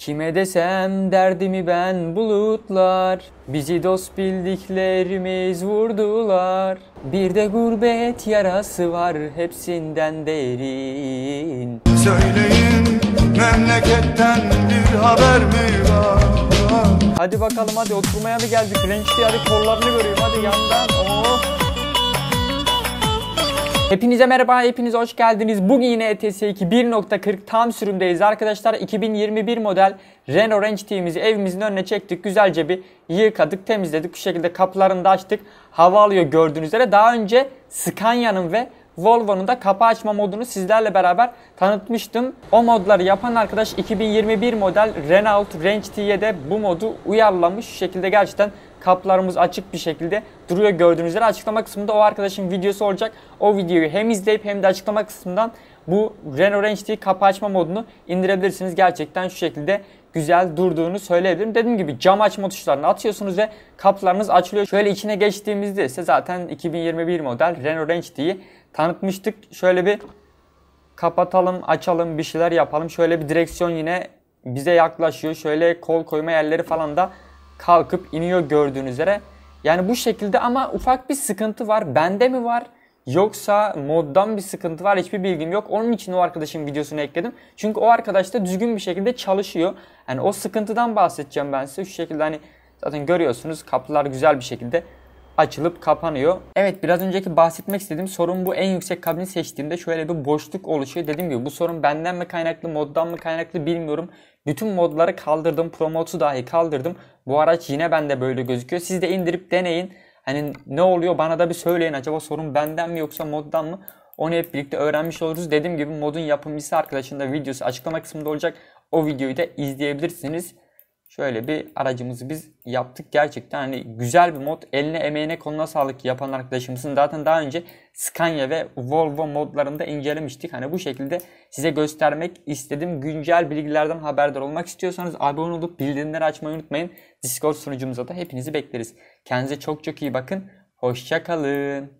Kime desem derdimi ben bulutlar Bizi dost bildiklerimiz vurdular Bir de gurbet yarası var hepsinden derin Söyleyin memleketten bir haber mi var? Hadi bakalım hadi oturmaya mı geldik? Renk diyarı kollarını görüyorum hadi yandan oh Hepinize merhaba, hepiniz hoş geldiniz. Bugün yine ETS2 1.40 tam sürümdeyiz arkadaşlar. 2021 model Renault Range T'mizi evimizin önüne çektik. Güzelce bir yıkadık, temizledik. Bu şekilde kapılarını da açtık. Hava alıyor gördüğünüz üzere. Daha önce Scania'nın ve Volvo'nun da kapı açma modunu sizlerle beraber tanıtmıştım. O modları yapan arkadaş 2021 model Renault Range T'ye de bu modu uyarlamış. Şu şekilde gerçekten kaplarımız açık bir şekilde duruyor gördüğünüz üzere. Açıklama kısmında o arkadaşın videosu olacak. O videoyu hem izleyip hem de açıklama kısmından bu Renault Range TV kapı açma modunu indirebilirsiniz. Gerçekten şu şekilde güzel durduğunu söyleyebilirim. Dediğim gibi cam açma tuşlarını atıyorsunuz ve kaplarınız açılıyor. Şöyle içine geçtiğimizde ise zaten 2021 model Renault Range TV'yi tanıtmıştık. Şöyle bir kapatalım, açalım, bir şeyler yapalım. Şöyle bir direksiyon yine bize yaklaşıyor. Şöyle kol koyma yerleri falan da kalkıp iniyor gördüğünüz üzere. Yani bu şekilde ama ufak bir sıkıntı var. Bende mi var? Yoksa moddan bir sıkıntı var hiçbir bilgim yok. Onun için o arkadaşın videosunu ekledim. Çünkü o arkadaş da düzgün bir şekilde çalışıyor. Yani o sıkıntıdan bahsedeceğim ben size. Şu şekilde hani zaten görüyorsunuz kapılar güzel bir şekilde açılıp kapanıyor. Evet biraz önceki bahsetmek istediğim sorun bu en yüksek kabini seçtiğimde şöyle bir boşluk oluşuyor. Dediğim gibi bu sorun benden mi kaynaklı moddan mı kaynaklı bilmiyorum. Bütün modları kaldırdım promotu dahi kaldırdım. Bu araç yine bende böyle gözüküyor. Siz de indirip deneyin. Hani ne oluyor bana da bir söyleyin acaba sorun benden mi yoksa moddan mı? Onu hep birlikte öğrenmiş oluruz. Dediğim gibi modun yapımcısı arkadaşın da videosu açıklama kısmında olacak. O videoyu da izleyebilirsiniz. Şöyle bir aracımızı biz yaptık gerçekten hani güzel bir mod. Eline emeğine koluna sağlık yapan arkadaşımızın zaten daha önce Scania ve Volvo modlarında incelemiştik. Hani bu şekilde size göstermek istedim. Güncel bilgilerden haberdar olmak istiyorsanız abone olup bildirimleri açmayı unutmayın. Discord sunucumuza da hepinizi bekleriz. Kendinize çok çok iyi bakın. Hoşçakalın.